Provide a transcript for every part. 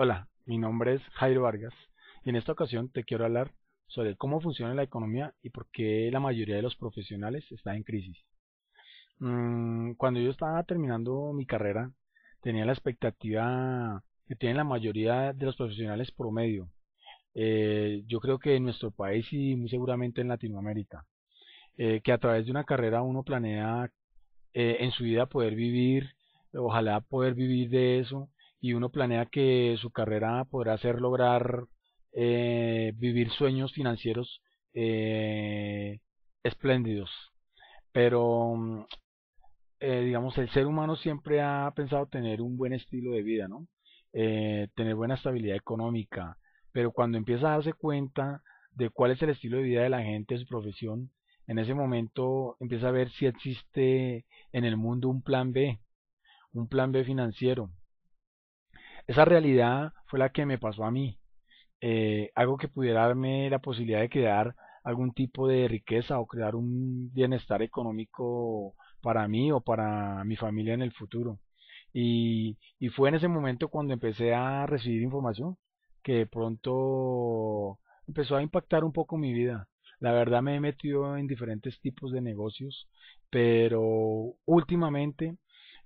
Hola, mi nombre es Jairo Vargas y en esta ocasión te quiero hablar sobre cómo funciona la economía y por qué la mayoría de los profesionales está en crisis. Mm, cuando yo estaba terminando mi carrera, tenía la expectativa que tienen la mayoría de los profesionales promedio. Eh, yo creo que en nuestro país y muy seguramente en Latinoamérica, eh, que a través de una carrera uno planea eh, en su vida poder vivir, ojalá poder vivir de eso y uno planea que su carrera podrá ser lograr eh, vivir sueños financieros eh, espléndidos. Pero, mm, eh, digamos, el ser humano siempre ha pensado tener un buen estilo de vida, ¿no? tener buena estabilidad económica. Pero cuando empieza a darse cuenta de cuál es el estilo de vida de la gente, de su profesión, en ese momento empieza a ver si existe en el mundo un plan B, un plan B financiero esa realidad fue la que me pasó a mí. Eh, algo que pudiera darme la posibilidad de crear algún tipo de riqueza o crear un bienestar económico para mí o para mi familia en el futuro. Y, fue en ese momento cuando empecé a recibir información que de pronto empezó a impactar un poco mi vida. La verdad me he metido en diferentes tipos de negocios, pero últimamente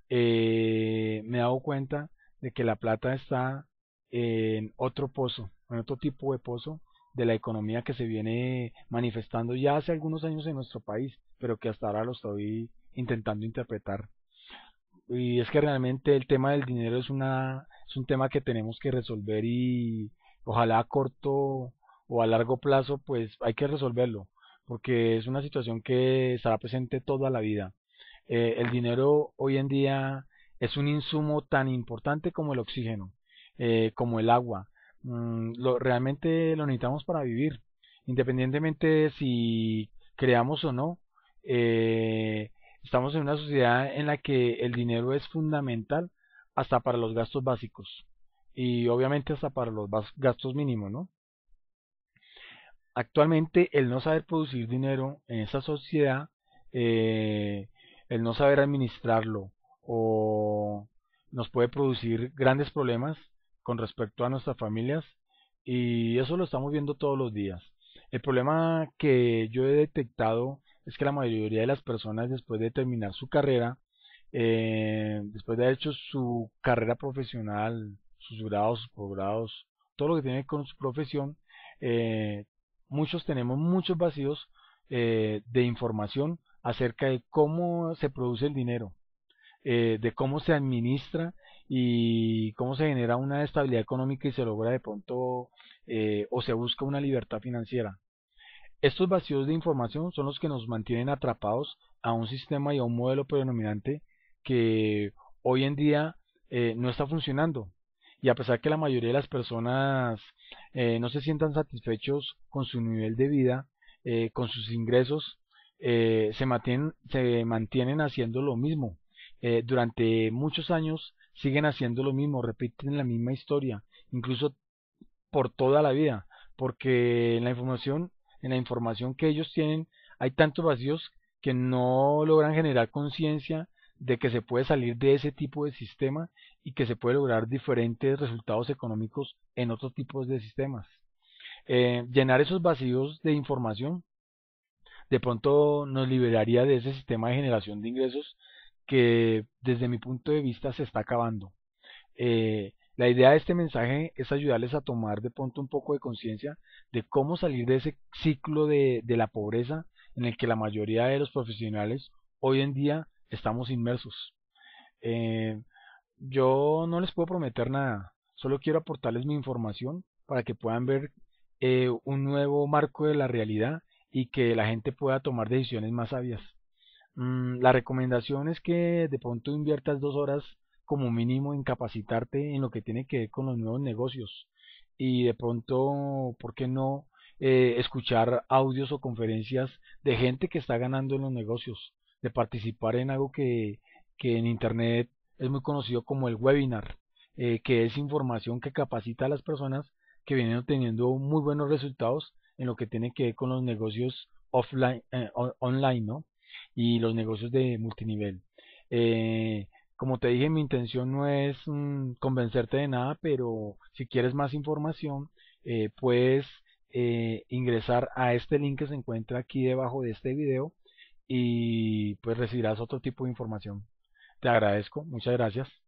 eh, me he dado cuenta de que la plata está en otro pozo, en otro tipo de pozo de la economía que se viene manifestando ya hace algunos años en nuestro país, pero que hasta ahora lo estoy intentando interpretar. Y es que realmente el tema del dinero es, una, es un tema que tenemos que resolver y ojalá a corto o a largo plazo pues hay que resolverlo, porque es una situación que estará presente toda la vida. Eh, el dinero hoy en día es un insumo tan importante como el oxígeno, eh, como el agua. Mm, lo, realmente lo necesitamos para vivir, independientemente de si creamos o no. Eh, estamos en una sociedad en la que el dinero es fundamental hasta para los gastos básicos y obviamente hasta para los gastos mínimos, ¿no? Actualmente el no saber producir dinero en esa sociedad, eh, el no saber administrarlo, o nos puede producir grandes problemas con respecto a nuestras familias y eso lo estamos viendo todos los días. El problema que yo he detectado es que la mayoría de las personas después de terminar su carrera, eh, después de haber hecho su carrera profesional, sus grados, sus posgrados, todo lo que tiene con su profesión, eh, muchos tenemos muchos vacíos eh, de información acerca de cómo se produce el dinero, eh, de cómo se administra y cómo se genera una estabilidad económica y se logra de pronto eh, o se busca una libertad financiera. Estos vacíos de información son los que nos mantienen atrapados a un sistema y a un modelo predominante que hoy en día eh, no está funcionando. Y a pesar que la mayoría de las personas no se sientan satisfechos con su nivel de vida, con sus ingresos, se, mantienen, se mantienen haciendo lo mismo. Eh, durante muchos años siguen haciendo lo mismo, repiten la misma historia, incluso por toda la vida, porque en la información, en la información que ellos tienen, hay tantos vacíos que no logran generar conciencia de que se puede salir de ese tipo de sistema y que se puede lograr diferentes resultados económicos en otros tipos de sistemas. Eh, llenar esos vacíos de información de pronto nos liberaría de ese sistema de generación de ingresos que desde mi punto de vista se está acabando. Eh, la idea de este mensaje es ayudarles a tomar de pronto un poco de conciencia de cómo salir de ese ciclo de, la pobreza en el que la mayoría de los profesionales hoy en día estamos inmersos. Eh, yo no les puedo prometer nada, solo quiero aportarles mi información para que puedan ver eh, un nuevo marco de la realidad y que la gente pueda tomar decisiones más sabias. Mm, la recomendación es que de pronto inviertas dos horas como mínimo en capacitarte en lo que tiene que ver con los nuevos negocios y de pronto, ¿por qué no? Eh, escuchar audios o conferencias de gente que está ganando en los negocios, de participar en algo que, que en Internet es muy conocido como el webinar, eh, que es información que capacita a las personas que vienen obteniendo muy buenos resultados en lo que tiene que ver con los negocios offline, eh, online, ¿no? y los negocios de multinivel. Eh, como te dije, mi intención no es mm, convencerte de nada, pero si quieres más información, eh, puedes eh, ingresar a este link que se encuentra aquí debajo de este video y pues recibirás otro tipo de información. Te agradezco, muchas gracias.